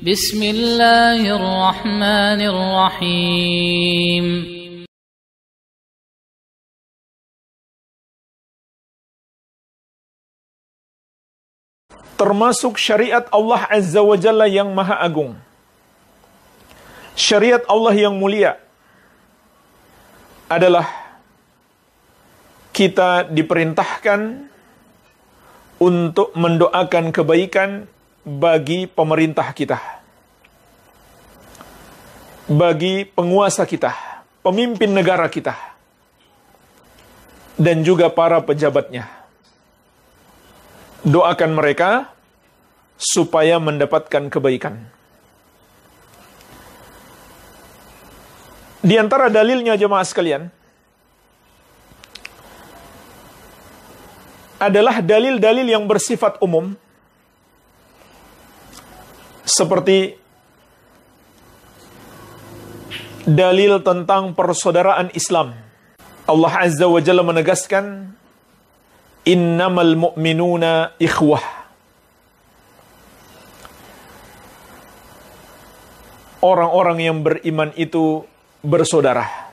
بسم الله الرحمن الرحيم termasuk syariat Allah Azza wa Jalla yang maha agung. Syariat Allah yang mulia adalah kita diperintahkan untuk mendoakan kebaikan bagi pemerintah kita, bagi penguasa kita, pemimpin negara kita, dan juga para pejabatnya. Doakan mereka supaya mendapatkan kebaikan. Di antara dalilnya jemaah sekalian, adalah dalil-dalil yang bersifat umum, seperti dalil tentang persaudaraan Islam. Allah Azza wa Jalla menegaskan, Innamal mu'minuna ikhwah. Orang-orang yang beriman itu bersaudara.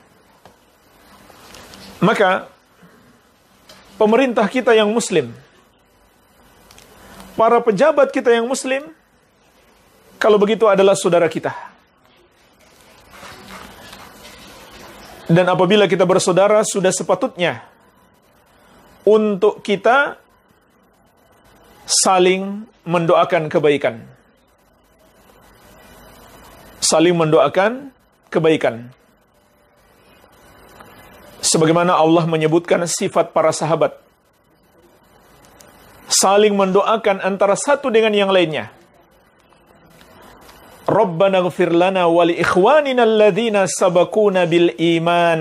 Maka, pemerintah kita yang muslim, para pejabat kita yang muslim, kalau begitu adalah saudara kita. Dan apabila kita bersaudara, sudah sepatutnya untuk kita saling mendoakan kebaikan. Saling mendoakan kebaikan. Sebagaimana Allah menyebutkan sifat para sahabat. Saling mendoakan antara satu dengan yang lainnya. ربنا اغفر لنا ولإخواننا الذين سبقونا بالإيمان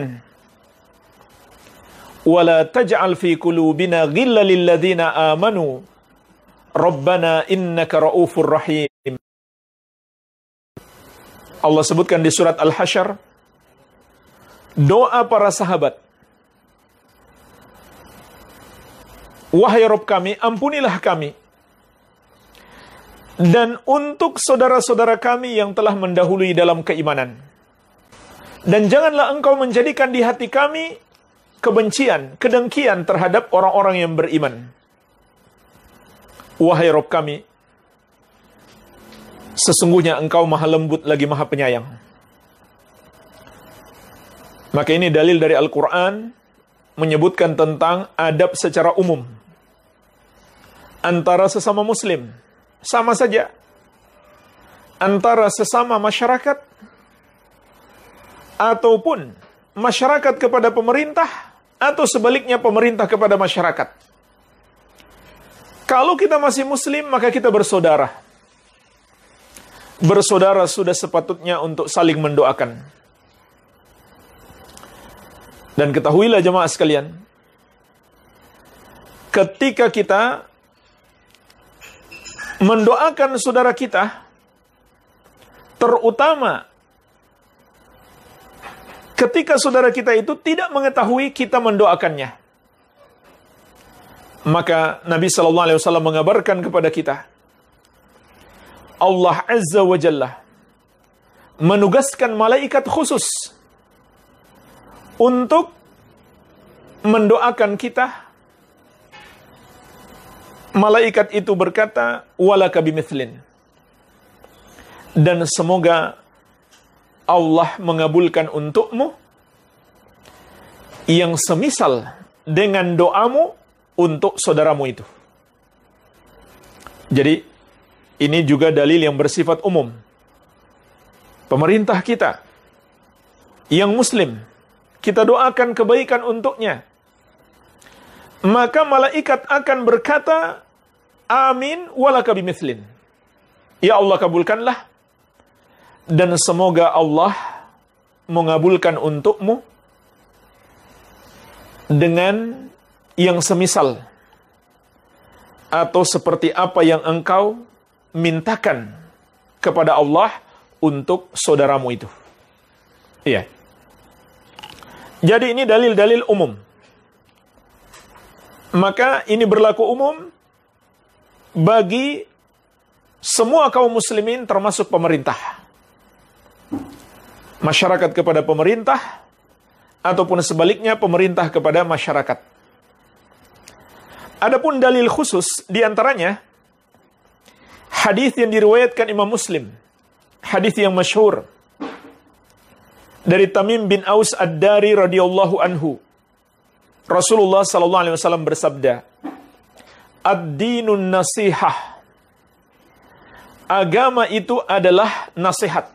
ولا تجعل في قلوبنا غلا للذين آمنوا ربنا إنك رؤوف رحيم Allah sebutkan di surat Al-Hasyr doa para sahabat Wahai Rob kami, ampunilah kami dan untuk saudara-saudara kami yang telah mendahului dalam keimanan. Dan janganlah engkau menjadikan di hati kami kebencian, kedengkian terhadap orang-orang yang beriman. Wahai Rob kami, sesungguhnya engkau maha lembut lagi maha penyayang. Maka ini dalil dari Al-Quran menyebutkan tentang adab secara umum antara sesama muslim. Muslim sama saja antara sesama masyarakat ataupun masyarakat kepada pemerintah atau sebaliknya pemerintah kepada masyarakat. Kalau kita masih muslim maka kita bersaudara. Bersaudara sudah sepatutnya untuk saling mendoakan. Dan ketahuilah jemaah sekalian, ketika kita mendoakan saudara kita, terutama ketika saudara kita itu tidak mengetahui kita mendoakannya. Maka Nabi Shallallahu Alaihi Wasallam mengabarkan kepada kita, Allah Azza wa Jalla menugaskan malaikat khusus untuk mendoakan kita malaikat itu berkata, "Walaka bimithlin." Dan semoga Allah mengabulkan untukmu yang semisal dengan doamu untuk saudaramu itu. Jadi, ini juga dalil yang bersifat umum. Pemerintah kita yang Muslim, kita doakan kebaikan untuknya. Maka malaikat akan berkata, amin walaka bimithlin. Ya Allah kabulkanlah dan semoga Allah mengabulkan untukmu dengan yang semisal atau seperti apa yang engkau mintakan kepada Allah untuk saudaramu itu. Iya. Jadi ini dalil-dalil umum. Maka ini berlaku umum bagi semua kaum muslimin termasuk pemerintah. Masyarakat kepada pemerintah ataupun sebaliknya pemerintah kepada masyarakat. Adapun dalil khusus diantaranya hadis yang diriwayatkan Imam Muslim, hadis yang masyhur dari Tamim bin Aus Ad-Dari radhiyallahu anhu. Rasulullah sallallahu alaihi wasallam bersabda, ad-dinun nasihah. Agama itu adalah nasihat.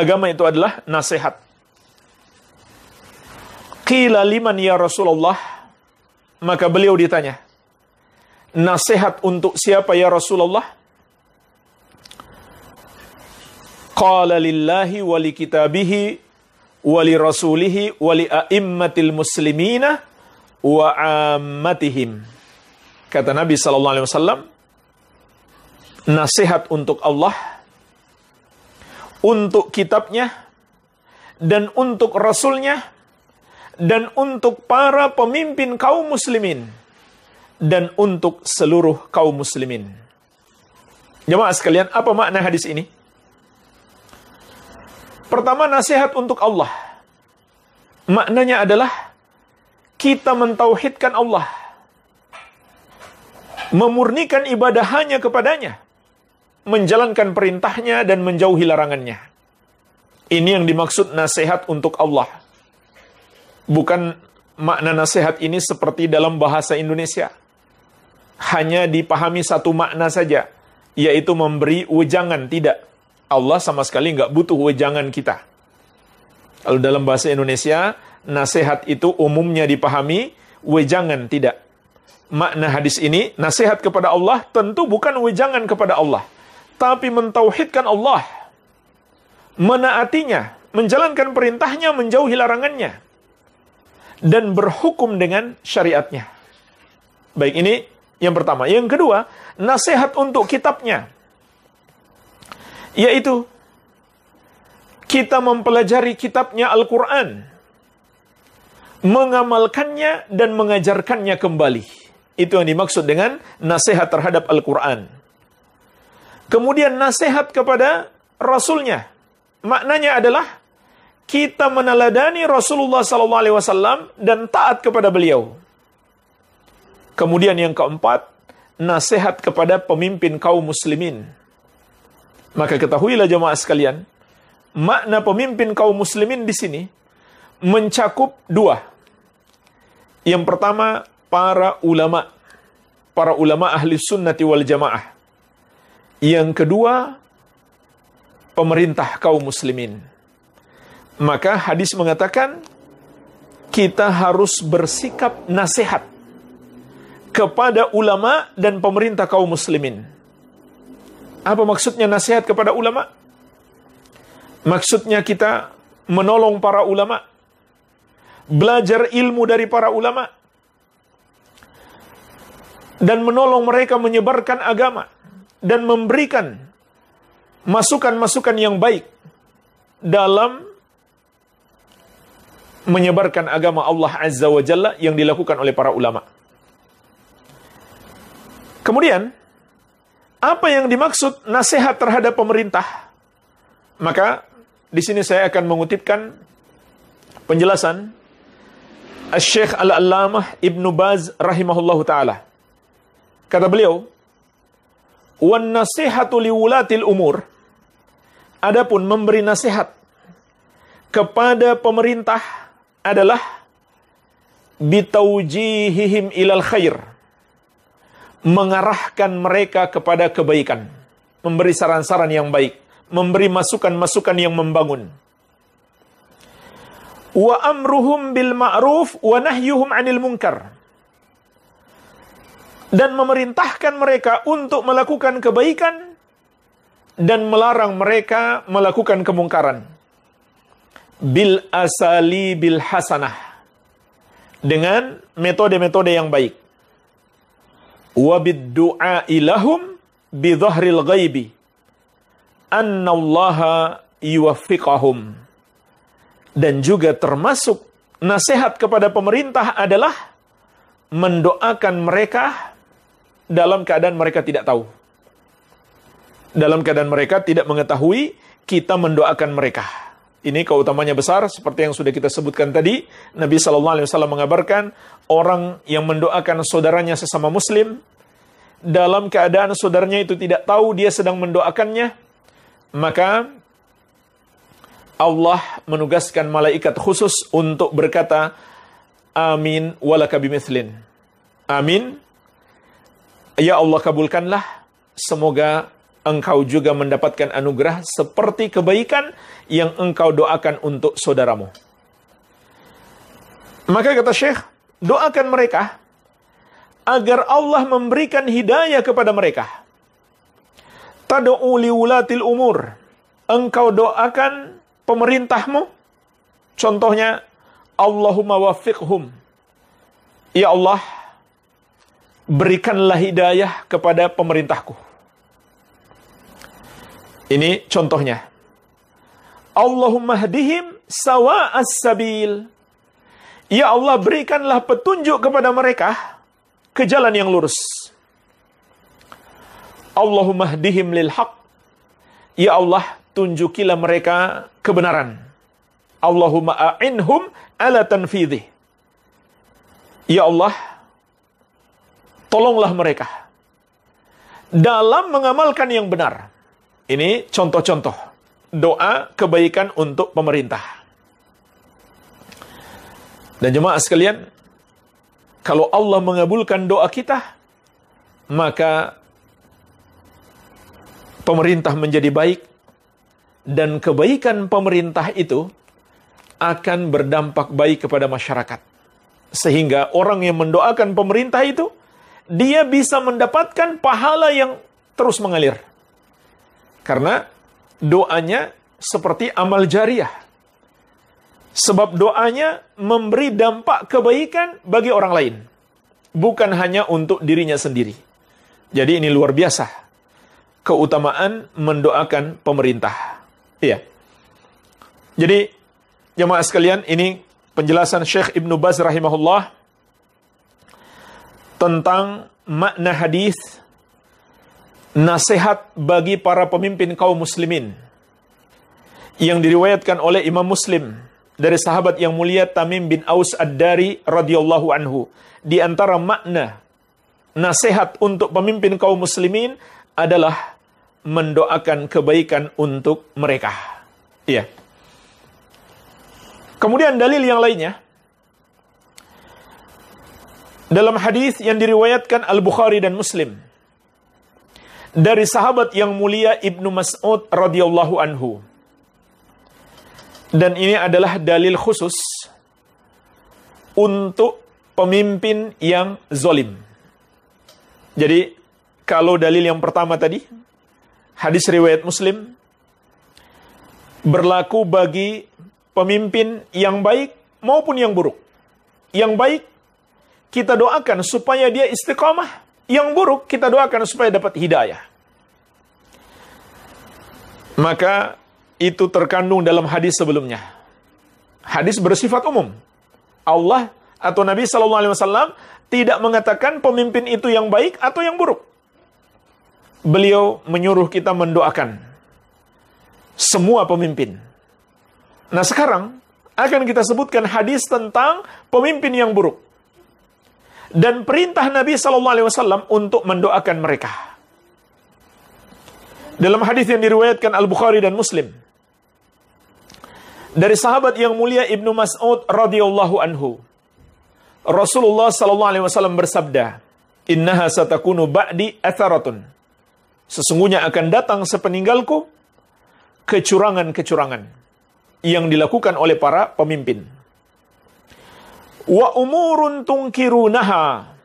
Agama itu adalah nasihat. Qila liman ya Rasulullah? Maka beliau ditanya, nasihat untuk siapa ya Rasulullah? Qala lillahi wa li kitabihi wa li rasulihi wa li a'immatil muslimina wa ammatihim. Kata Nabi Sallallahu Alaihi Wasallam, nasihat untuk Allah, untuk kitabnya, dan untuk Rasulnya, dan untuk para pemimpin kaum muslimin, dan untuk seluruh kaum muslimin. Jemaah sekalian, apa makna hadis ini? Pertama, nasihat untuk Allah. Maknanya adalah kita mentauhidkan Allah memurnikan ibadah hanya kepadanya, menjalankan perintahnya dan menjauhi larangannya. Ini yang dimaksud nasihat untuk Allah. Bukan makna nasihat ini seperti dalam bahasa Indonesia. Hanya dipahami satu makna saja, yaitu memberi wejangan. Tidak, Allah sama sekali nggak butuh wejangan kita. Kalau dalam bahasa Indonesia, nasihat itu umumnya dipahami, wejangan tidak makna hadis ini, nasihat kepada Allah tentu bukan wejangan kepada Allah, tapi mentauhidkan Allah, menaatinya, menjalankan perintahnya, menjauhi larangannya, dan berhukum dengan syariatnya. Baik, ini yang pertama. Yang kedua, nasihat untuk kitabnya, yaitu kita mempelajari kitabnya Al-Quran, mengamalkannya dan mengajarkannya kembali. Itu yang dimaksud dengan nasihat terhadap Al-Quran. Kemudian nasihat kepada Rasulnya. Maknanya adalah kita meneladani Rasulullah SAW dan taat kepada beliau. Kemudian yang keempat, nasihat kepada pemimpin kaum muslimin. Maka ketahuilah jemaah sekalian, makna pemimpin kaum muslimin di sini mencakup dua. Yang pertama, para ulama, para ulama ahli sunnati wal jamaah. Yang kedua, pemerintah kaum muslimin. Maka hadis mengatakan, kita harus bersikap nasihat kepada ulama dan pemerintah kaum muslimin. Apa maksudnya nasihat kepada ulama? Maksudnya kita menolong para ulama, belajar ilmu dari para ulama, dan menolong mereka menyebarkan agama dan memberikan masukan-masukan yang baik dalam menyebarkan agama Allah Azza wa Jalla yang dilakukan oleh para ulama. Kemudian, apa yang dimaksud nasihat terhadap pemerintah? Maka di sini saya akan mengutipkan penjelasan Syekh Al-Allamah Ibnu Baz rahimahullahu taala. Kata beliau, "Wan nasihatu liwulatil umur." Adapun memberi nasihat kepada pemerintah adalah bitaujihihim ilal khair. Mengarahkan mereka kepada kebaikan, memberi saran-saran yang baik, memberi masukan-masukan yang membangun. Wa amruhum bil ma'ruf wa nahyuhum 'anil munkar dan memerintahkan mereka untuk melakukan kebaikan dan melarang mereka melakukan kemungkaran. Bil asali bil hasanah. Dengan metode-metode yang baik. Wabid du'a ilahum bidhahril ghaibi. Annallaha yuwafiqahum. Dan juga termasuk nasihat kepada pemerintah adalah mendoakan mereka dalam keadaan mereka tidak tahu. Dalam keadaan mereka tidak mengetahui, kita mendoakan mereka. Ini keutamanya besar, seperti yang sudah kita sebutkan tadi. Nabi Shallallahu Alaihi Wasallam mengabarkan orang yang mendoakan saudaranya sesama Muslim dalam keadaan saudaranya itu tidak tahu dia sedang mendoakannya, maka Allah menugaskan malaikat khusus untuk berkata, Amin walakabimithlin. Amin Ya Allah kabulkanlah, semoga engkau juga mendapatkan anugerah seperti kebaikan yang engkau doakan untuk saudaramu. Maka kata Syekh, doakan mereka agar Allah memberikan hidayah kepada mereka. Tadu'u liwulatil umur. Engkau doakan pemerintahmu. Contohnya, Allahumma wafiqhum. Ya Allah, berikanlah hidayah kepada pemerintahku. Ini contohnya. Allahumma hadihim sawa'as sabil. Ya Allah berikanlah petunjuk kepada mereka ke jalan yang lurus. Allahumma hadihim lil haq. Ya Allah tunjukilah mereka kebenaran. Allahumma a'inhum ala tanfidhi. Ya Allah, tolonglah mereka dalam mengamalkan yang benar. Ini contoh-contoh doa kebaikan untuk pemerintah. Dan jemaah sekalian, kalau Allah mengabulkan doa kita, maka pemerintah menjadi baik dan kebaikan pemerintah itu akan berdampak baik kepada masyarakat. Sehingga orang yang mendoakan pemerintah itu dia bisa mendapatkan pahala yang terus mengalir. Karena doanya seperti amal jariah. Sebab doanya memberi dampak kebaikan bagi orang lain. Bukan hanya untuk dirinya sendiri. Jadi ini luar biasa. Keutamaan mendoakan pemerintah. Iya. Jadi, jemaah sekalian, ini penjelasan Syekh Ibnu Baz rahimahullah tentang makna hadis nasihat bagi para pemimpin kaum muslimin yang diriwayatkan oleh Imam Muslim dari sahabat yang mulia Tamim bin Aus Ad-Dari radhiyallahu anhu. Di antara makna nasihat untuk pemimpin kaum muslimin adalah mendoakan kebaikan untuk mereka. Iya. Kemudian dalil yang lainnya dalam hadis yang diriwayatkan Al-Bukhari dan Muslim dari sahabat yang mulia Ibnu Mas'ud radhiyallahu anhu. Dan ini adalah dalil khusus untuk pemimpin yang zolim. Jadi, kalau dalil yang pertama tadi, hadis riwayat Muslim, berlaku bagi pemimpin yang baik maupun yang buruk. Yang baik kita doakan supaya dia istiqomah. Yang buruk kita doakan supaya dapat hidayah. Maka itu terkandung dalam hadis sebelumnya. Hadis bersifat umum. Allah atau Nabi SAW Alaihi Wasallam tidak mengatakan pemimpin itu yang baik atau yang buruk. Beliau menyuruh kita mendoakan semua pemimpin. Nah sekarang akan kita sebutkan hadis tentang pemimpin yang buruk dan perintah Nabi Shallallahu Alaihi Wasallam untuk mendoakan mereka. Dalam hadis yang diriwayatkan Al Bukhari dan Muslim dari sahabat yang mulia Ibnu Mas'ud radhiyallahu anhu, Rasulullah Shallallahu Alaihi Wasallam bersabda, Innaha satakunu ba'di atharatun. Sesungguhnya akan datang sepeninggalku kecurangan-kecurangan yang dilakukan oleh para pemimpin. Wa umurun tungkirunaha.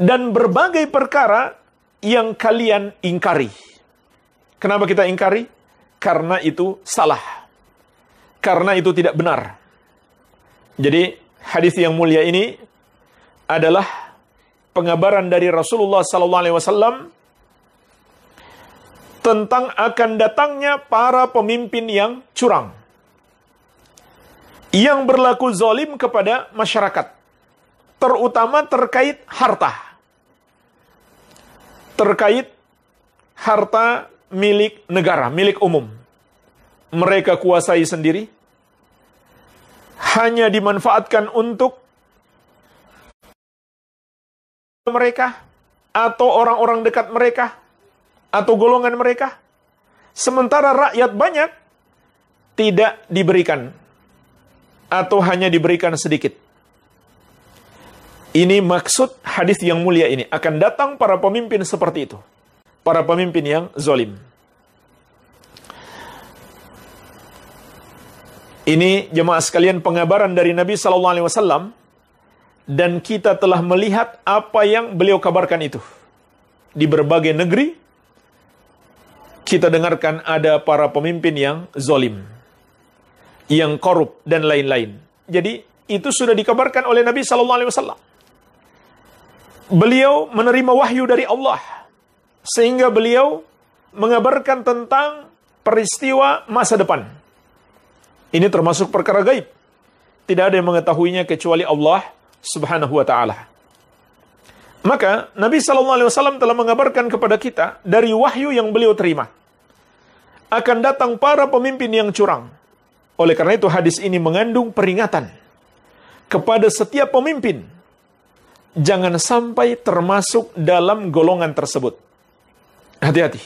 Dan berbagai perkara yang kalian ingkari. Kenapa kita ingkari? Karena itu salah. Karena itu tidak benar. Jadi hadis yang mulia ini adalah pengabaran dari Rasulullah sallallahu alaihi wasallam tentang akan datangnya para pemimpin yang curang yang berlaku zolim kepada masyarakat, terutama terkait harta. Terkait harta milik negara, milik umum. Mereka kuasai sendiri, hanya dimanfaatkan untuk mereka, atau orang-orang dekat mereka, atau golongan mereka. Sementara rakyat banyak tidak diberikan atau hanya diberikan sedikit. Ini maksud hadis yang mulia ini. Akan datang para pemimpin seperti itu. Para pemimpin yang zolim. Ini jemaah sekalian pengabaran dari Nabi saw dan kita telah melihat apa yang beliau kabarkan itu di berbagai negeri. Kita dengarkan ada para pemimpin yang zolim yang korup dan lain-lain. Jadi itu sudah dikabarkan oleh Nabi Shallallahu Alaihi Wasallam. Beliau menerima wahyu dari Allah sehingga beliau mengabarkan tentang peristiwa masa depan. Ini termasuk perkara gaib. Tidak ada yang mengetahuinya kecuali Allah Subhanahu wa taala. Maka Nabi Shallallahu Alaihi Wasallam telah mengabarkan kepada kita dari wahyu yang beliau terima akan datang para pemimpin yang curang, oleh karena itu hadis ini mengandung peringatan kepada setiap pemimpin. Jangan sampai termasuk dalam golongan tersebut. Hati-hati.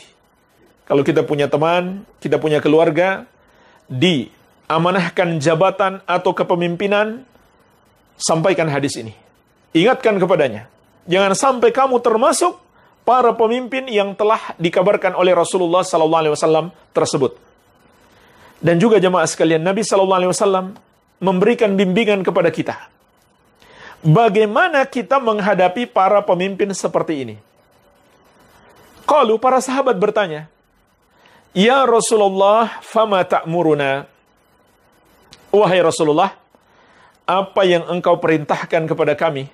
Kalau kita punya teman, kita punya keluarga, diamanahkan jabatan atau kepemimpinan, sampaikan hadis ini. Ingatkan kepadanya. Jangan sampai kamu termasuk para pemimpin yang telah dikabarkan oleh Rasulullah SAW tersebut. Dan juga jemaah sekalian, Nabi Shallallahu Alaihi Wasallam memberikan bimbingan kepada kita. Bagaimana kita menghadapi para pemimpin seperti ini? Kalau para sahabat bertanya, Ya Rasulullah, fama ta'muruna. Wahai Rasulullah, apa yang engkau perintahkan kepada kami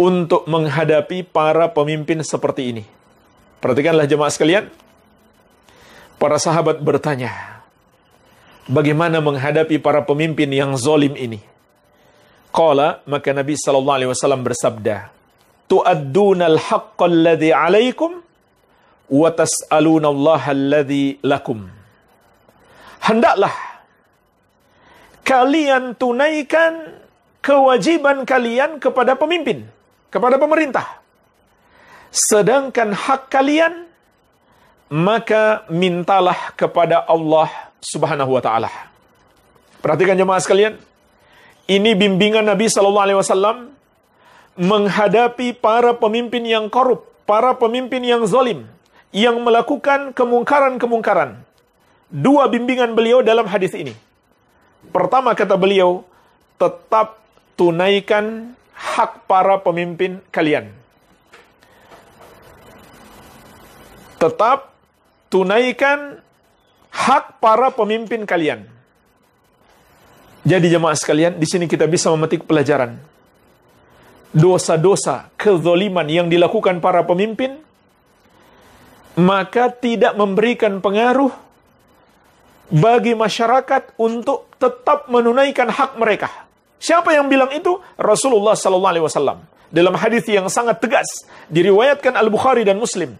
untuk menghadapi para pemimpin seperti ini? Perhatikanlah jemaah sekalian. Para sahabat bertanya, bagaimana menghadapi para pemimpin yang zolim ini. Qala, maka Nabi sallallahu alaihi wasallam bersabda, "Tu'adduna al-haqqa alladhi 'alaikum wa tas'aluna Allah alladhi lakum." Hendaklah kalian tunaikan kewajiban kalian kepada pemimpin, kepada pemerintah. Sedangkan hak kalian maka mintalah kepada Allah Subhanahu wa taala. Perhatikan jemaah sekalian, ini bimbingan Nabi Shallallahu alaihi wasallam menghadapi para pemimpin yang korup, para pemimpin yang zalim, yang melakukan kemungkaran-kemungkaran. Dua bimbingan beliau dalam hadis ini. Pertama kata beliau, tetap tunaikan hak para pemimpin kalian. Tetap tunaikan hak para pemimpin kalian. Jadi jemaah sekalian, di sini kita bisa memetik pelajaran. Dosa-dosa, kezoliman yang dilakukan para pemimpin, maka tidak memberikan pengaruh bagi masyarakat untuk tetap menunaikan hak mereka. Siapa yang bilang itu? Rasulullah Sallallahu Alaihi Wasallam dalam hadis yang sangat tegas diriwayatkan Al Bukhari dan Muslim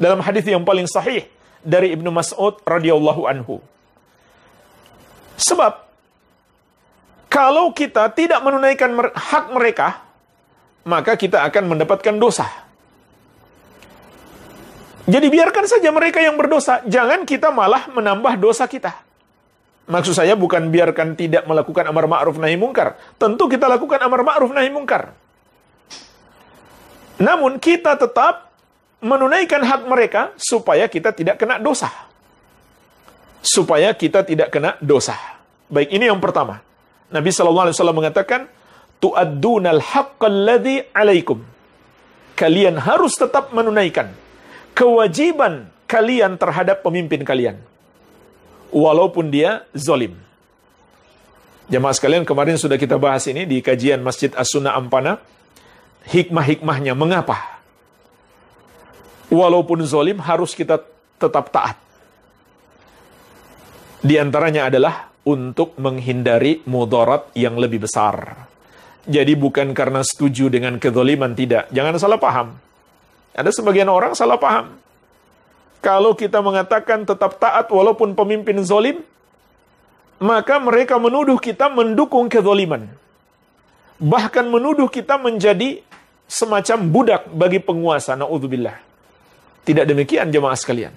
dalam hadis yang paling sahih dari Ibnu Mas'ud radhiyallahu anhu. Sebab kalau kita tidak menunaikan hak mereka, maka kita akan mendapatkan dosa. Jadi biarkan saja mereka yang berdosa, jangan kita malah menambah dosa kita. Maksud saya bukan biarkan tidak melakukan amar ma'ruf nahi mungkar. Tentu kita lakukan amar ma'ruf nahi mungkar. Namun kita tetap menunaikan hak mereka supaya kita tidak kena dosa. Supaya kita tidak kena dosa. Baik, ini yang pertama. Nabi sallallahu alaihi wasallam mengatakan, "Tu'addunal haqqal 'alaikum." Kalian harus tetap menunaikan kewajiban kalian terhadap pemimpin kalian. Walaupun dia zolim. Jemaah sekalian, kemarin sudah kita bahas ini di kajian Masjid As-Sunnah Ampana. Hikmah-hikmahnya, mengapa? walaupun zolim harus kita tetap taat. Di antaranya adalah untuk menghindari mudarat yang lebih besar. Jadi bukan karena setuju dengan kedoliman, tidak. Jangan salah paham. Ada sebagian orang salah paham. Kalau kita mengatakan tetap taat walaupun pemimpin zolim, maka mereka menuduh kita mendukung kedoliman. Bahkan menuduh kita menjadi semacam budak bagi penguasa. Na'udzubillah. Tidak demikian jemaah sekalian.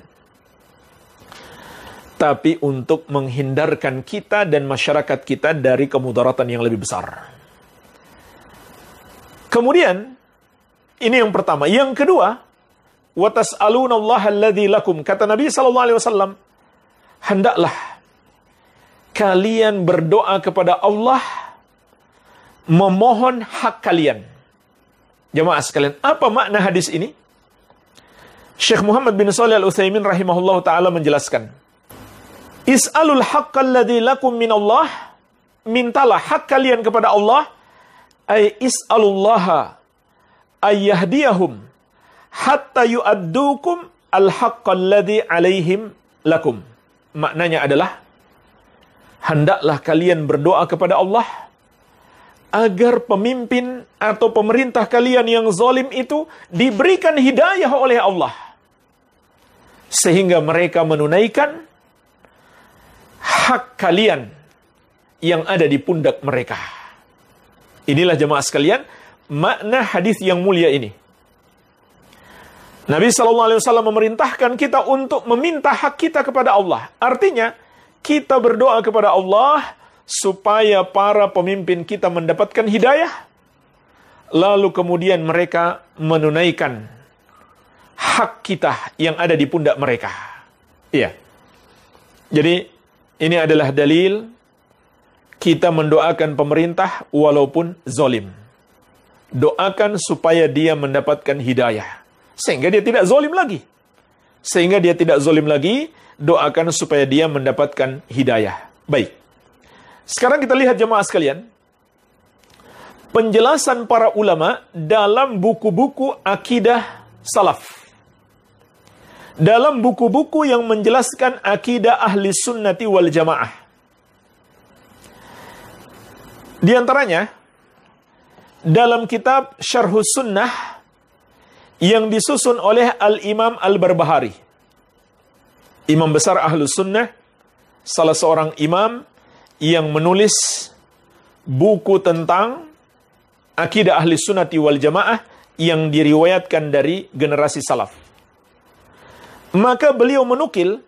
Tapi untuk menghindarkan kita dan masyarakat kita dari kemudaratan yang lebih besar. Kemudian, ini yang pertama. Yang kedua, وَتَسْأَلُونَ اللَّهَ الَّذِي لَكُمْ Kata Nabi SAW, Hendaklah kalian berdoa kepada Allah memohon hak kalian. Jemaah sekalian, apa makna hadis ini? Syekh Muhammad bin Salih Al-Utsaimin rahimahullah taala menjelaskan, "Is'alul haqqal ladzi lakum min Allah, mintalah hak kalian kepada Allah, ay is'alullaha ay yahdiyahum hatta yu'addukum al-haqqal ladzi alaihim lakum." Maknanya adalah hendaklah kalian berdoa kepada Allah agar pemimpin atau pemerintah kalian yang zalim itu diberikan hidayah oleh Allah sehingga mereka menunaikan hak kalian yang ada di pundak mereka. Inilah jemaah sekalian makna hadis yang mulia ini. Nabi Shallallahu Alaihi Wasallam memerintahkan kita untuk meminta hak kita kepada Allah. Artinya kita berdoa kepada Allah supaya para pemimpin kita mendapatkan hidayah, lalu kemudian mereka menunaikan hak kita yang ada di pundak mereka. Iya. Jadi ini adalah dalil kita mendoakan pemerintah walaupun zolim. Doakan supaya dia mendapatkan hidayah. Sehingga dia tidak zolim lagi. Sehingga dia tidak zolim lagi, doakan supaya dia mendapatkan hidayah. Baik. Sekarang kita lihat jemaah sekalian. Penjelasan para ulama dalam buku-buku akidah salaf dalam buku-buku yang menjelaskan akidah ahli sunnati wal jamaah. Di antaranya, dalam kitab Syarhus Sunnah yang disusun oleh Al-Imam Al-Barbahari. Imam besar Ahlus Sunnah, salah seorang imam yang menulis buku tentang akidah ahli sunnati wal jamaah yang diriwayatkan dari generasi salaf. Maka beliau menukil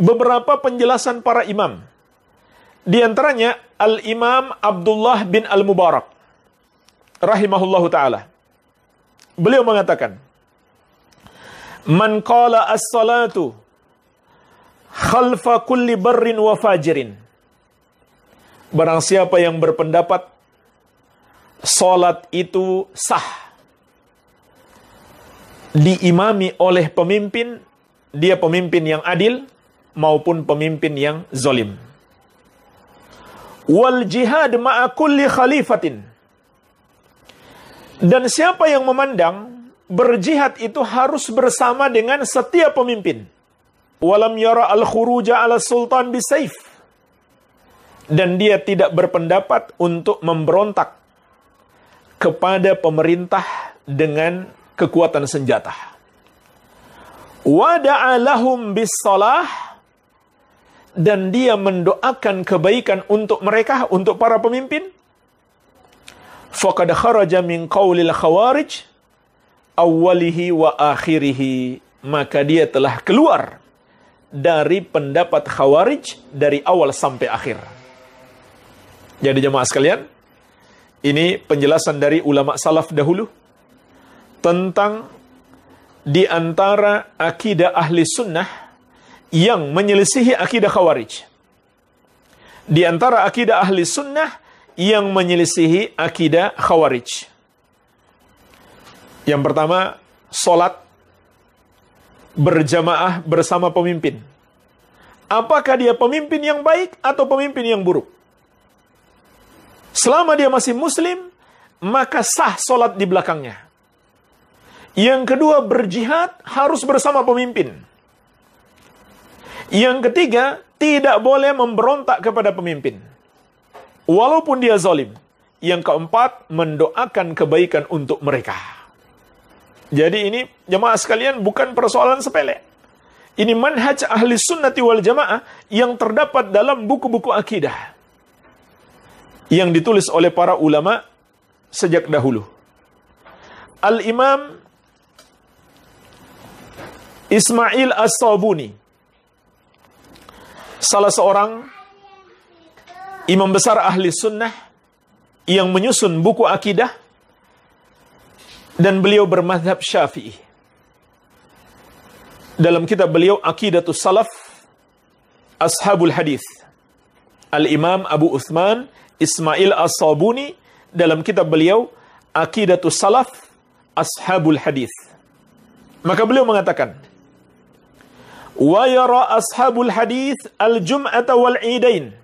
beberapa penjelasan para imam. Di antaranya Al-Imam Abdullah bin Al-Mubarak rahimahullahu taala. Beliau mengatakan, "Man qala as-salatu khalfa kulli barrin wa fajirin." Barang siapa yang berpendapat salat itu sah diimami oleh pemimpin, dia pemimpin yang adil maupun pemimpin yang zalim. Wal jihad ma'a kulli khalifatin. Dan siapa yang memandang berjihad itu harus bersama dengan setiap pemimpin. Walam yara al-khuruja ala sultan bisayf. Dan dia tidak berpendapat untuk memberontak kepada pemerintah dengan kekuatan senjata. Wada'alahum bisalah dan dia mendoakan kebaikan untuk mereka, untuk para pemimpin. Faqad kharaja min qawlil khawarij awalihi wa akhirihi. Maka dia telah keluar dari pendapat khawarij dari awal sampai akhir. Jadi jemaah sekalian, ini penjelasan dari ulama salaf dahulu tentang di antara akidah ahli sunnah yang menyelisihi akidah khawarij. Di antara akidah ahli sunnah yang menyelisihi akidah khawarij. Yang pertama, solat berjamaah bersama pemimpin. Apakah dia pemimpin yang baik atau pemimpin yang buruk? Selama dia masih muslim, maka sah solat di belakangnya. Yang kedua, berjihad harus bersama pemimpin. Yang ketiga, tidak boleh memberontak kepada pemimpin. Walaupun dia zalim. Yang keempat, mendoakan kebaikan untuk mereka. Jadi ini jemaah sekalian bukan persoalan sepele. Ini manhaj ahli sunnati wal jamaah yang terdapat dalam buku-buku akidah. Yang ditulis oleh para ulama sejak dahulu. Al-Imam Ismail As-Sabuni salah seorang imam besar ahli sunnah yang menyusun buku akidah dan beliau bermadhab syafi'i. Dalam kitab beliau Aqidatus Salaf Ashabul Hadith Al-Imam Abu Uthman Ismail As-Sabuni dalam kitab beliau Aqidatus Salaf Ashabul Hadith. Maka beliau mengatakan, wa yara ashabul hadis al-jum'ata wal idain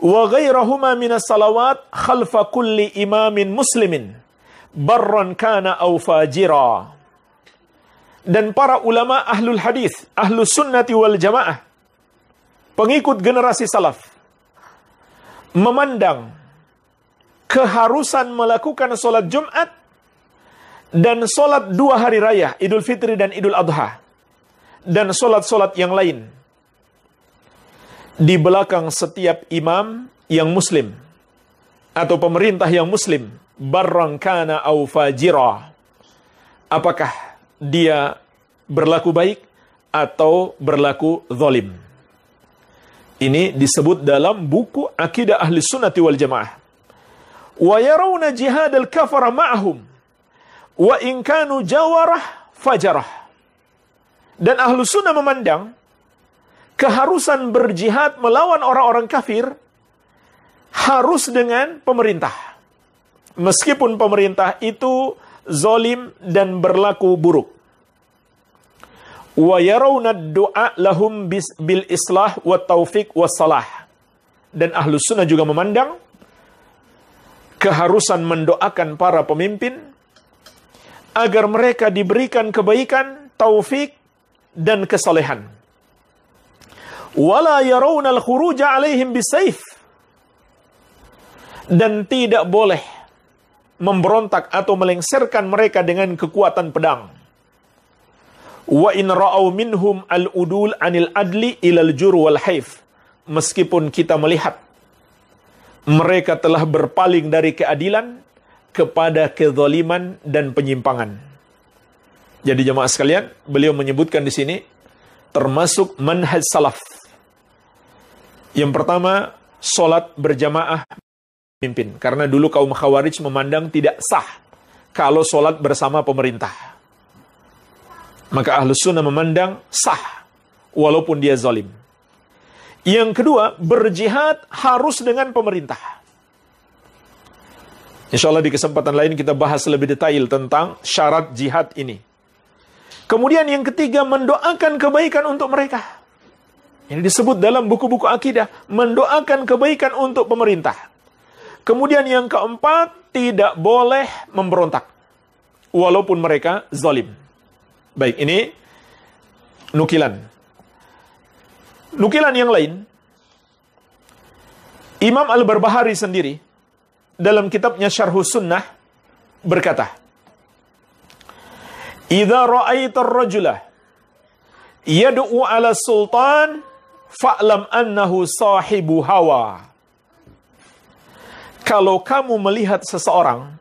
wa ghairahuma min as-salawat khalfa kulli imamin muslimin barran kana aw fajira dan para ulama ahlul hadis ahlu sunnati wal jamaah pengikut generasi salaf memandang keharusan melakukan solat Jumat dan solat dua hari raya Idul Fitri dan Idul Adha dan solat-solat yang lain di belakang setiap imam yang muslim atau pemerintah yang muslim barangkana au fajira apakah dia berlaku baik atau berlaku zalim ini disebut dalam buku akidah ahli sunnati wal jamaah wa yarawna jihad al kafara ma'hum wa in kanu jawarah fajarah dan ahlu sunnah memandang keharusan berjihad melawan orang-orang kafir harus dengan pemerintah. Meskipun pemerintah itu zolim dan berlaku buruk. Wa yarawna لَهُمْ lahum bil islah Dan ahlu sunnah juga memandang keharusan mendoakan para pemimpin agar mereka diberikan kebaikan, taufik, dan kesolehan. Wala yarawna al-khuruja alaihim bisayf. Dan tidak boleh memberontak atau melengsarkan mereka dengan kekuatan pedang. Wa in ra'aw minhum al-udul anil adli ilal jur wal haif. Meskipun kita melihat mereka telah berpaling dari keadilan kepada kezaliman dan penyimpangan jadi jemaah sekalian, beliau menyebutkan di sini termasuk manhaj salaf. Yang pertama, solat berjamaah pimpin. Karena dulu kaum khawarij memandang tidak sah kalau solat bersama pemerintah. Maka ahlus sunnah memandang sah, walaupun dia zalim. Yang kedua, berjihad harus dengan pemerintah. Insya Allah di kesempatan lain kita bahas lebih detail tentang syarat jihad ini. Kemudian yang ketiga, mendoakan kebaikan untuk mereka. Ini disebut dalam buku-buku akidah, mendoakan kebaikan untuk pemerintah. Kemudian yang keempat, tidak boleh memberontak. Walaupun mereka zalim. Baik, ini nukilan. Nukilan yang lain, Imam Al-Barbahari sendiri, dalam kitabnya Syarhu Sunnah, berkata, Idza ar-rajula yad'u 'ala sultan fa'lam annahu sahibu hawa. Kalau kamu melihat seseorang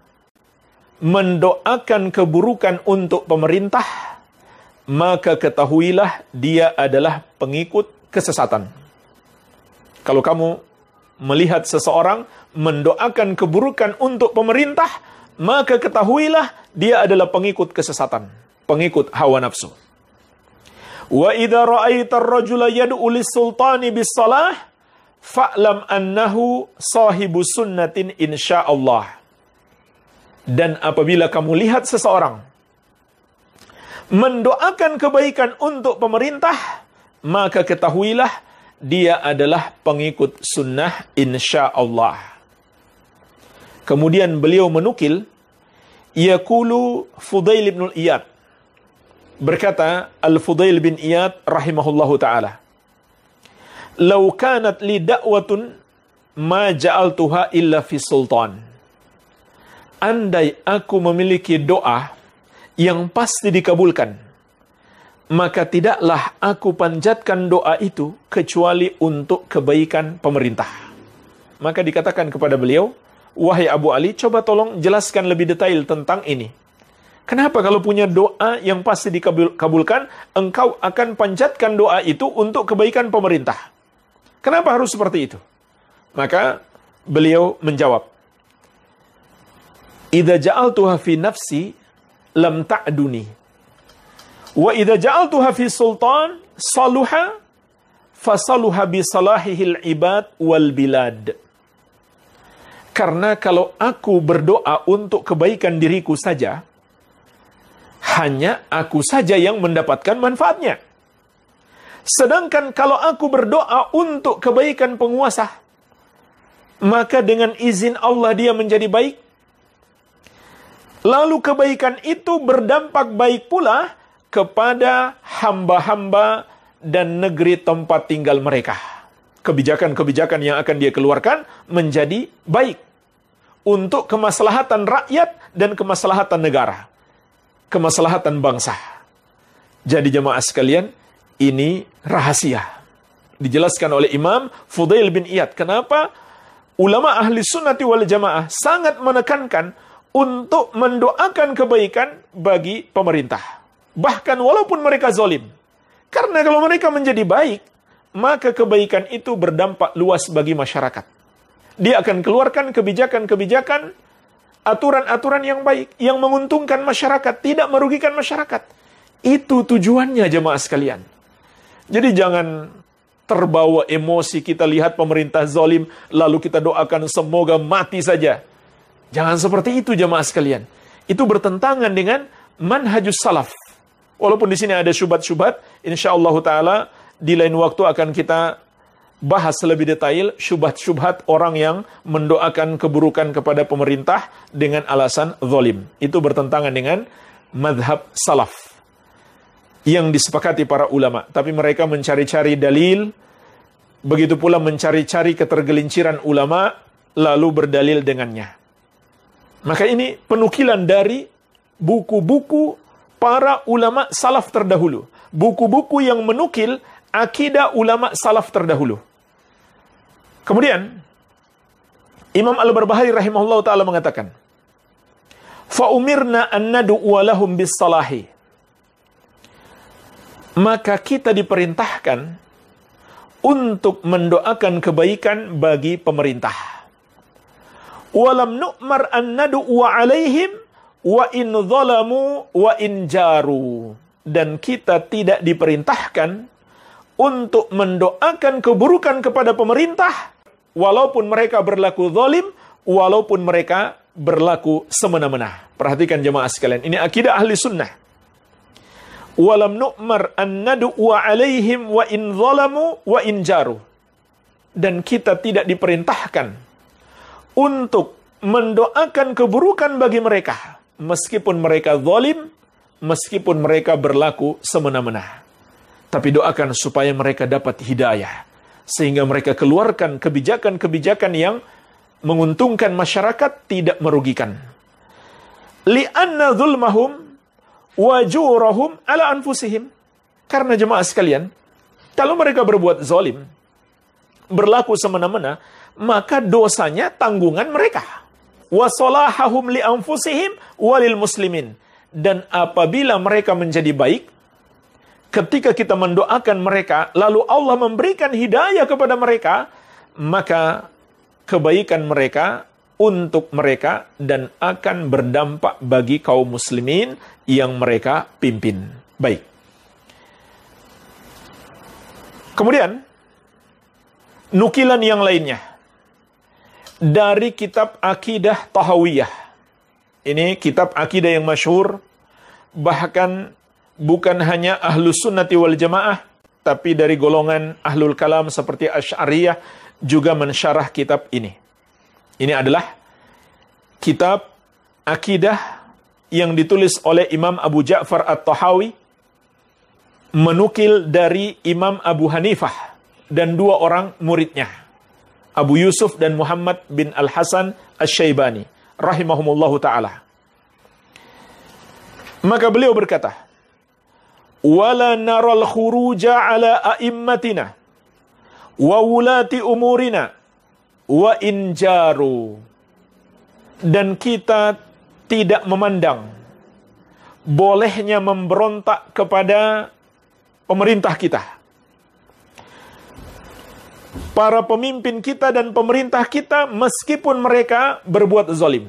mendoakan keburukan untuk pemerintah, maka ketahuilah dia adalah pengikut kesesatan. Kalau kamu melihat seseorang mendoakan keburukan untuk pemerintah, maka ketahuilah dia adalah pengikut kesesatan, pengikut hawa nafsu. Wa idza ra'aita ar-rajula yad'u lis-sultani bis-salah fa'lam annahu sahibu sunnatin insyaallah. Dan apabila kamu lihat seseorang mendoakan kebaikan untuk pemerintah, maka ketahuilah dia adalah pengikut sunnah insyaallah. Kemudian beliau menukil Yaqulu Fudail bin Iyad berkata Al-Fudail bin Iyad rahimahullahu taala "Law kanat li da'watun ma ja'altuha illa fi sultan." Andai aku memiliki doa yang pasti dikabulkan, maka tidaklah aku panjatkan doa itu kecuali untuk kebaikan pemerintah. Maka dikatakan kepada beliau, wahai Abu Ali, coba tolong jelaskan lebih detail tentang ini. Kenapa kalau punya doa yang pasti dikabulkan, engkau akan panjatkan doa itu untuk kebaikan pemerintah? Kenapa harus seperti itu? Maka beliau menjawab, ja'al tuha fi nafsi lam ta'duni. Wa ja'al tuha fi sultan saluha fasaluha bi salahihil ibad wal bilad." Karena kalau aku berdoa untuk kebaikan diriku saja, hanya aku saja yang mendapatkan manfaatnya. Sedangkan kalau aku berdoa untuk kebaikan penguasa, maka dengan izin Allah dia menjadi baik. Lalu kebaikan itu berdampak baik pula kepada hamba-hamba dan negeri tempat tinggal mereka kebijakan-kebijakan yang akan dia keluarkan menjadi baik untuk kemaslahatan rakyat dan kemaslahatan negara, kemaslahatan bangsa. Jadi jemaah sekalian, ini rahasia. Dijelaskan oleh Imam Fudail bin Iyad. Kenapa ulama ahli sunnati wal jamaah sangat menekankan untuk mendoakan kebaikan bagi pemerintah. Bahkan walaupun mereka zolim. Karena kalau mereka menjadi baik, maka kebaikan itu berdampak luas bagi masyarakat. Dia akan keluarkan kebijakan-kebijakan, aturan-aturan yang baik, yang menguntungkan masyarakat, tidak merugikan masyarakat. Itu tujuannya jemaah sekalian. Jadi jangan terbawa emosi kita lihat pemerintah zalim, lalu kita doakan semoga mati saja. Jangan seperti itu jemaah sekalian. Itu bertentangan dengan manhajus salaf. Walaupun di sini ada syubat-syubat, insya Allah Ta'ala di lain waktu akan kita bahas lebih detail syubhat-syubhat orang yang mendoakan keburukan kepada pemerintah dengan alasan zolim. Itu bertentangan dengan madhab salaf yang disepakati para ulama. Tapi mereka mencari-cari dalil, begitu pula mencari-cari ketergelinciran ulama, lalu berdalil dengannya. Maka ini penukilan dari buku-buku para ulama salaf terdahulu. Buku-buku yang menukil akidah ulama salaf terdahulu. Kemudian Imam Al-Barbahari rahimahullah taala mengatakan, "Faumirna an nad'u lahum bis Maka kita diperintahkan untuk mendoakan kebaikan bagi pemerintah. Walam nu'mar an nad'u alaihim wa in zalamu wa in jaru. Dan kita tidak diperintahkan untuk mendoakan keburukan kepada pemerintah, walaupun mereka berlaku zalim, walaupun mereka berlaku semena-mena. Perhatikan jemaah sekalian, ini akidah ahli sunnah. Walam nu'mar an alaihim wa in zalamu wa in jaru. Dan kita tidak diperintahkan untuk mendoakan keburukan bagi mereka. Meskipun mereka zalim, meskipun mereka berlaku semena-mena. Tapi doakan supaya mereka dapat hidayah. Sehingga mereka keluarkan kebijakan-kebijakan yang menguntungkan masyarakat, tidak merugikan. Lianna zulmahum wajurahum ala anfusihim. Karena jemaah sekalian, kalau mereka berbuat zolim, berlaku semena-mena, maka dosanya tanggungan mereka. Wasolahahum li anfusihim walil muslimin. Dan apabila mereka menjadi baik, ketika kita mendoakan mereka, lalu Allah memberikan hidayah kepada mereka, maka kebaikan mereka untuk mereka dan akan berdampak bagi kaum muslimin yang mereka pimpin. Baik. Kemudian, nukilan yang lainnya dari kitab Akidah Tahawiyah. Ini kitab akidah yang masyhur bahkan bukan hanya ahlus sunnati wal jamaah, tapi dari golongan ahlul kalam seperti Ash'ariyah juga mensyarah kitab ini. Ini adalah kitab akidah yang ditulis oleh Imam Abu Ja'far At-Tahawi menukil dari Imam Abu Hanifah dan dua orang muridnya Abu Yusuf dan Muhammad bin Al-Hasan as syaibani rahimahumullahu taala. Maka beliau berkata, wala naral khuruja ala a'immatina wa wulati umurina wa injaru dan kita tidak memandang bolehnya memberontak kepada pemerintah kita para pemimpin kita dan pemerintah kita meskipun mereka berbuat zalim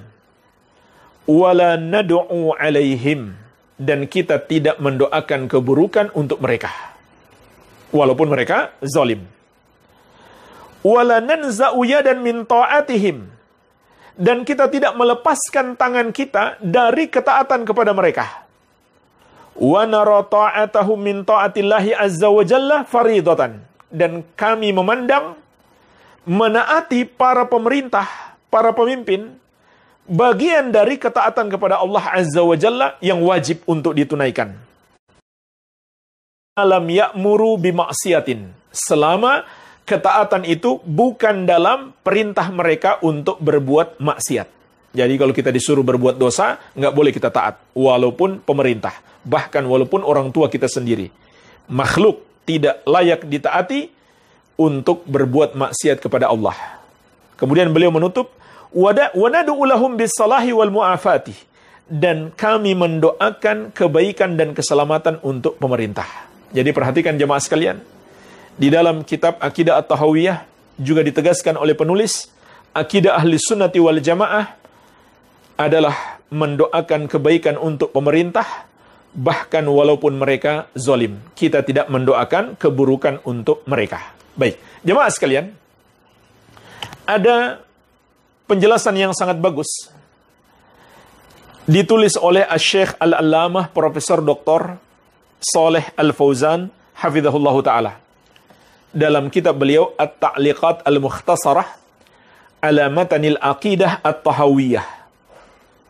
wala nad'u alaihim dan kita tidak mendoakan keburukan untuk mereka. Walaupun mereka zalim. Walananza'u min ta'atihim. Dan kita tidak melepaskan tangan kita dari ketaatan kepada mereka. Wa ta'atahum min ta'atillahi azza wa jalla faridatan. Dan kami memandang menaati para pemerintah, para pemimpin, bagian dari ketaatan kepada Allah Azza wa Jalla yang wajib untuk ditunaikan. Alam ya'muru bimaksiatin. Selama ketaatan itu bukan dalam perintah mereka untuk berbuat maksiat. Jadi kalau kita disuruh berbuat dosa, nggak boleh kita taat. Walaupun pemerintah, bahkan walaupun orang tua kita sendiri. Makhluk tidak layak ditaati untuk berbuat maksiat kepada Allah. Kemudian beliau menutup, wanadu'ulahum bisalahi wal mu'afati. Dan kami mendoakan kebaikan dan keselamatan untuk pemerintah. Jadi perhatikan jemaah sekalian. Di dalam kitab Akidah At-Tahawiyah juga ditegaskan oleh penulis, Akidah Ahli Sunnati wal Jamaah adalah mendoakan kebaikan untuk pemerintah, bahkan walaupun mereka zolim. Kita tidak mendoakan keburukan untuk mereka. Baik, jemaah sekalian, ada penjelasan yang sangat bagus ditulis oleh Syekh Al-Allamah Profesor Dr. Saleh Al-Fauzan hafizahullahu taala dalam kitab beliau At-Ta'liqat Al-Mukhtasarah ala Matanil Aqidah At-Tahawiyah.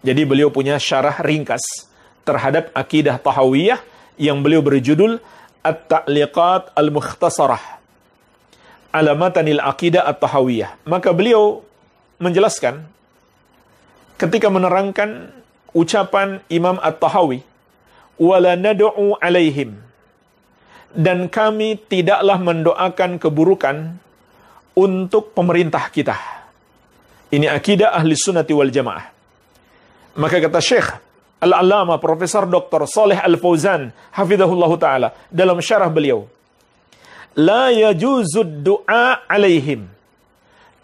Jadi beliau punya syarah ringkas terhadap akidah tahawiyah yang beliau berjudul At-Ta'liqat Al-Mukhtasarah ala Matanil Aqidah At-Tahawiyah. Maka beliau menjelaskan ketika menerangkan ucapan Imam At-Tahawi, "Wala nad'u 'alaihim." Dan kami tidaklah mendoakan keburukan untuk pemerintah kita. Ini akidah ahli sunnati wal jamaah. Maka kata Syekh Al-Alama Profesor Dr. Saleh Al-Fauzan Hafidhahullah Ta'ala dalam syarah beliau. La yajuzud du'a alaihim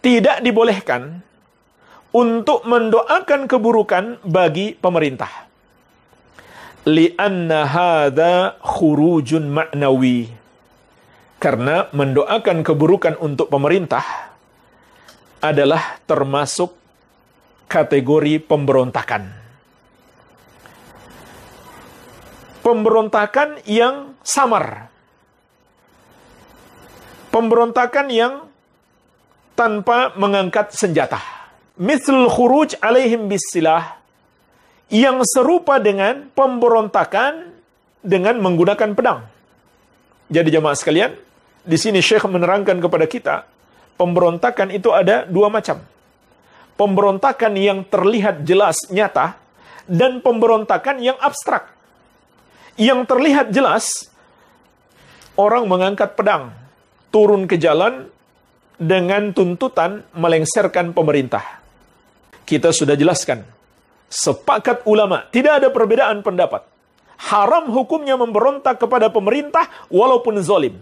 tidak dibolehkan untuk mendoakan keburukan bagi pemerintah. Lianna hadha khurujun ma'nawi. Karena mendoakan keburukan untuk pemerintah adalah termasuk kategori pemberontakan. Pemberontakan yang samar. Pemberontakan yang tanpa mengangkat senjata. Mithl khuruj alaihim bisilah yang serupa dengan pemberontakan dengan menggunakan pedang. Jadi jamaah sekalian, di sini Syekh menerangkan kepada kita, pemberontakan itu ada dua macam. Pemberontakan yang terlihat jelas, nyata, dan pemberontakan yang abstrak. Yang terlihat jelas, orang mengangkat pedang, turun ke jalan, dengan tuntutan melengsarkan pemerintah. Kita sudah jelaskan, sepakat ulama, tidak ada perbedaan pendapat. Haram hukumnya memberontak kepada pemerintah walaupun zolim.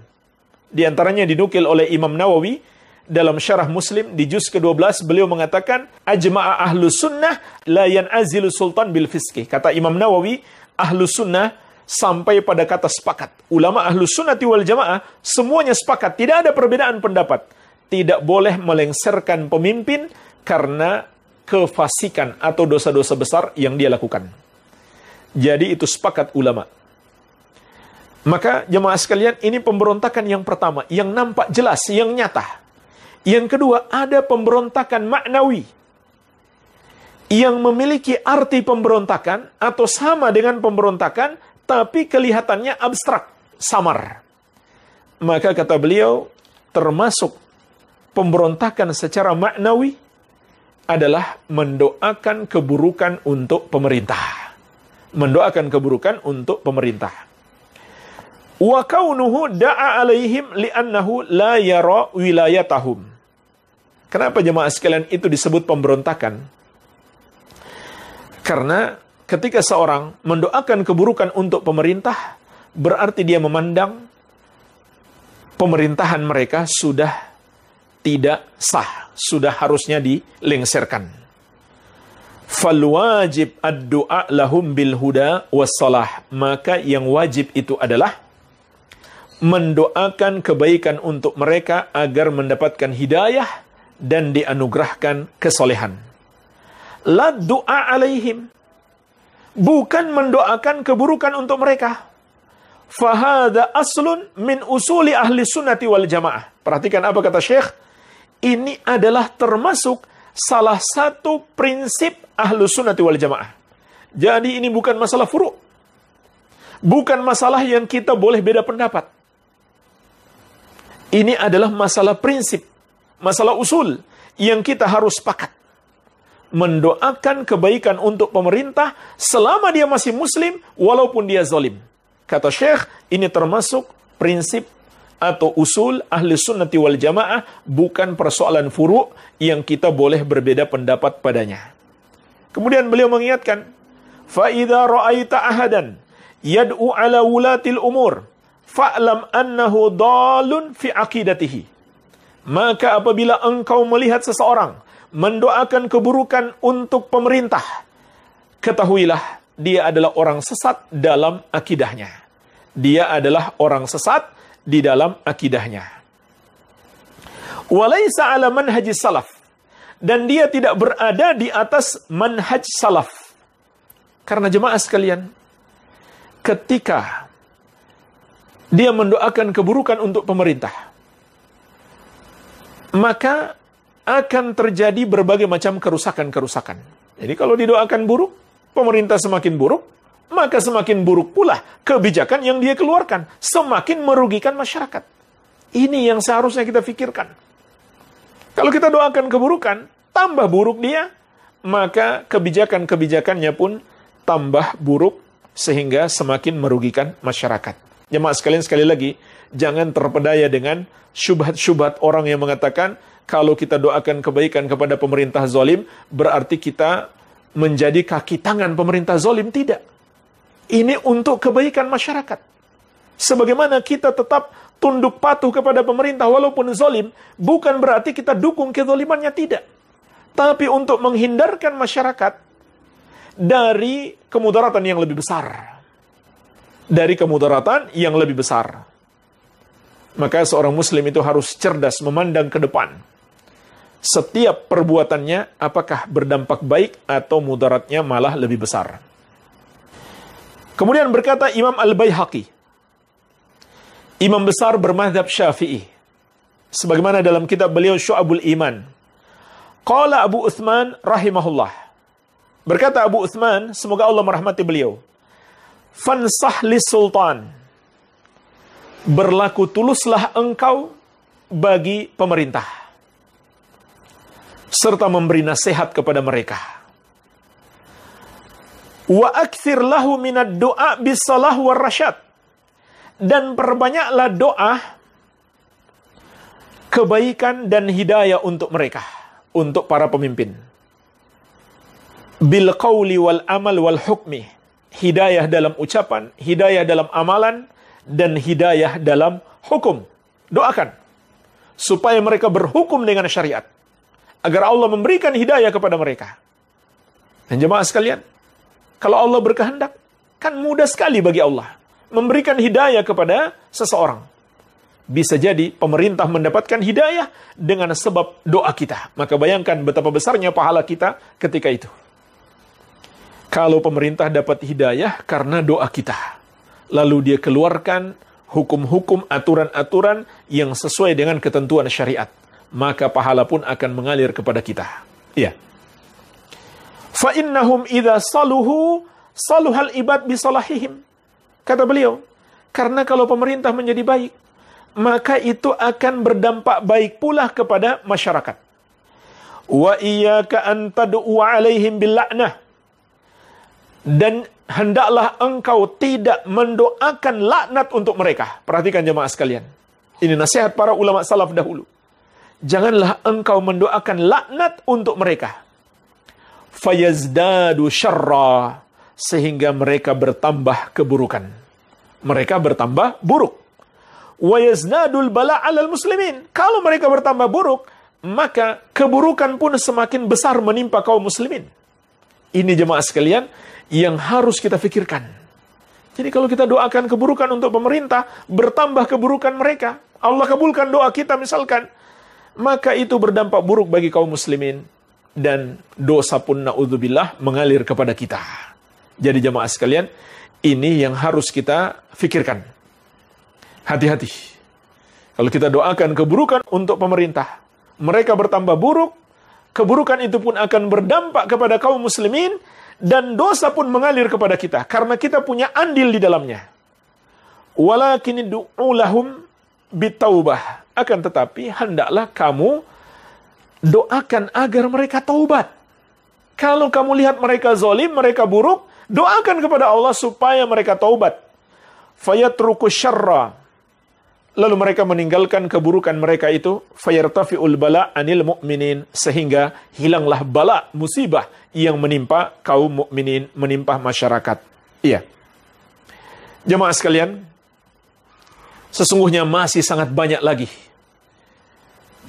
Di antaranya dinukil oleh Imam Nawawi dalam syarah Muslim di juz ke-12 beliau mengatakan ajma'a ahlu sunnah la yan'azilu sultan bil fiski. Kata Imam Nawawi, ahlu sunnah sampai pada kata sepakat. Ulama ahlu sunnati wal jamaah semuanya sepakat, tidak ada perbedaan pendapat tidak boleh melengsarkan pemimpin karena kefasikan atau dosa-dosa besar yang dia lakukan. Jadi itu sepakat ulama. Maka jemaah sekalian ini pemberontakan yang pertama, yang nampak jelas, yang nyata. Yang kedua ada pemberontakan maknawi yang memiliki arti pemberontakan atau sama dengan pemberontakan tapi kelihatannya abstrak, samar. Maka kata beliau termasuk pemberontakan secara maknawi adalah mendoakan keburukan untuk pemerintah. Mendoakan keburukan untuk pemerintah. Wa kaunuhu da'a alaihim li'annahu la yara wilayatahum. Kenapa jemaah sekalian itu disebut pemberontakan? Karena ketika seorang mendoakan keburukan untuk pemerintah, berarti dia memandang pemerintahan mereka sudah tidak sah, sudah harusnya dilengserkan. Fal wajib ad lahum bil huda wassalah. Maka yang wajib itu adalah mendoakan kebaikan untuk mereka agar mendapatkan hidayah dan dianugerahkan kesolehan. La du'a alaihim. Bukan mendoakan keburukan untuk mereka. Fahada aslun min usuli ahli sunnati wal jamaah. Perhatikan apa kata Syekh ini adalah termasuk salah satu prinsip ahlu sunnati wal jamaah. Jadi ini bukan masalah furu. Bukan masalah yang kita boleh beda pendapat. Ini adalah masalah prinsip. Masalah usul yang kita harus sepakat. Mendoakan kebaikan untuk pemerintah selama dia masih muslim walaupun dia zalim. Kata Syekh, ini termasuk prinsip atau usul ahli sunnati wal jamaah bukan persoalan furu' yang kita boleh berbeda pendapat padanya. Kemudian beliau mengingatkan, فَإِذَا رَأَيْتَ ahadan yad'u ala wulatil umur, فَأْلَمْ أَنَّهُ dalun fi akidatihi. Maka apabila engkau melihat seseorang mendoakan keburukan untuk pemerintah, ketahuilah dia adalah orang sesat dalam akidahnya. Dia adalah orang sesat di dalam akidahnya. Walaysa ala manhaj salaf. Dan dia tidak berada di atas manhaj salaf. Karena jemaah sekalian, ketika dia mendoakan keburukan untuk pemerintah, maka akan terjadi berbagai macam kerusakan-kerusakan. Jadi kalau didoakan buruk, pemerintah semakin buruk, maka semakin buruk pula kebijakan yang dia keluarkan, semakin merugikan masyarakat. Ini yang seharusnya kita pikirkan. Kalau kita doakan keburukan, tambah buruk dia, maka kebijakan-kebijakannya pun tambah buruk sehingga semakin merugikan masyarakat. Jemaah sekalian sekali lagi, jangan terpedaya dengan syubhat-syubhat orang yang mengatakan kalau kita doakan kebaikan kepada pemerintah zolim, berarti kita menjadi kaki tangan pemerintah zolim. Tidak. Ini untuk kebaikan masyarakat. Sebagaimana kita tetap tunduk patuh kepada pemerintah walaupun zolim, bukan berarti kita dukung kezolimannya, tidak. Tapi untuk menghindarkan masyarakat dari kemudaratan yang lebih besar. Dari kemudaratan yang lebih besar. Maka seorang muslim itu harus cerdas memandang ke depan. Setiap perbuatannya apakah berdampak baik atau mudaratnya malah lebih besar. Kemudian berkata Imam Al-Baihaqi, Imam besar bermadhab Syafi'i. Sebagaimana dalam kitab beliau Syu'abul Iman. Qala Abu Uthman rahimahullah. Berkata Abu Uthman, semoga Allah merahmati beliau. Fansah li sultan. Berlaku tuluslah engkau bagi pemerintah. Serta memberi nasihat kepada mereka. Wa doa bisalah war Dan perbanyaklah doa kebaikan dan hidayah untuk mereka, untuk para pemimpin. Bil qawli wal amal wal hukmi. Hidayah dalam ucapan, hidayah dalam amalan, dan hidayah dalam hukum. Doakan supaya mereka berhukum dengan syariat agar Allah memberikan hidayah kepada mereka. Dan jemaah sekalian, kalau Allah berkehendak, kan mudah sekali bagi Allah memberikan hidayah kepada seseorang. Bisa jadi pemerintah mendapatkan hidayah dengan sebab doa kita. Maka bayangkan betapa besarnya pahala kita ketika itu. Kalau pemerintah dapat hidayah karena doa kita, lalu dia keluarkan hukum-hukum, aturan-aturan yang sesuai dengan ketentuan syariat, maka pahala pun akan mengalir kepada kita. Iya. Yeah fa innahum idza saluhu saluhal ibad bi salahihim. Kata beliau, karena kalau pemerintah menjadi baik, maka itu akan berdampak baik pula kepada masyarakat. Wa iyyaka an tad'u 'alaihim bil la'nah. Dan hendaklah engkau tidak mendoakan laknat untuk mereka. Perhatikan jemaah sekalian. Ini nasihat para ulama salaf dahulu. Janganlah engkau mendoakan laknat untuk mereka fayazdadu syarra sehingga mereka bertambah keburukan. Mereka bertambah buruk. Wayaznadul bala alal muslimin. Kalau mereka bertambah buruk, maka keburukan pun semakin besar menimpa kaum muslimin. Ini jemaah sekalian yang harus kita pikirkan. Jadi kalau kita doakan keburukan untuk pemerintah, bertambah keburukan mereka. Allah kabulkan doa kita misalkan. Maka itu berdampak buruk bagi kaum muslimin dan dosa pun naudzubillah mengalir kepada kita. Jadi jamaah sekalian, ini yang harus kita fikirkan. Hati-hati. Kalau kita doakan keburukan untuk pemerintah, mereka bertambah buruk, keburukan itu pun akan berdampak kepada kaum muslimin dan dosa pun mengalir kepada kita karena kita punya andil di dalamnya. Walakini du'ulahum bitawbah. Akan tetapi hendaklah kamu doakan agar mereka taubat. Kalau kamu lihat mereka zolim, mereka buruk, doakan kepada Allah supaya mereka taubat. Fayatruku syarra. Lalu mereka meninggalkan keburukan mereka itu. Fayartafi'ul bala anil mu'minin. Sehingga hilanglah bala, musibah yang menimpa kaum mukminin, menimpa masyarakat. Iya. Jemaah sekalian, sesungguhnya masih sangat banyak lagi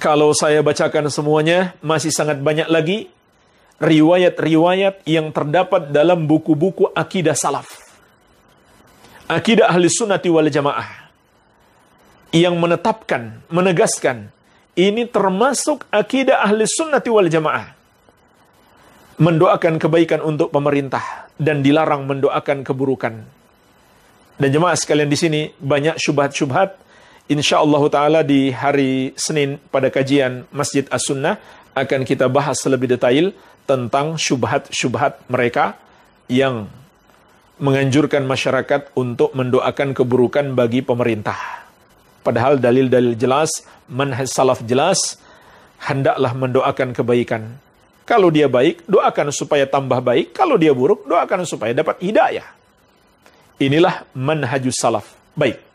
kalau saya bacakan semuanya, masih sangat banyak lagi riwayat-riwayat yang terdapat dalam buku-buku akidah salaf. Akidah ahli sunnati wal jamaah. Yang menetapkan, menegaskan, ini termasuk akidah ahli sunnati wal jamaah. Mendoakan kebaikan untuk pemerintah dan dilarang mendoakan keburukan. Dan jemaah sekalian di sini banyak syubhat-syubhat insya Allah Ta'ala di hari Senin pada kajian Masjid As-Sunnah akan kita bahas lebih detail tentang syubhat-syubhat mereka yang menganjurkan masyarakat untuk mendoakan keburukan bagi pemerintah. Padahal dalil-dalil jelas, manhaj salaf jelas, hendaklah mendoakan kebaikan. Kalau dia baik, doakan supaya tambah baik. Kalau dia buruk, doakan supaya dapat hidayah. Inilah manhaj salaf. Baik.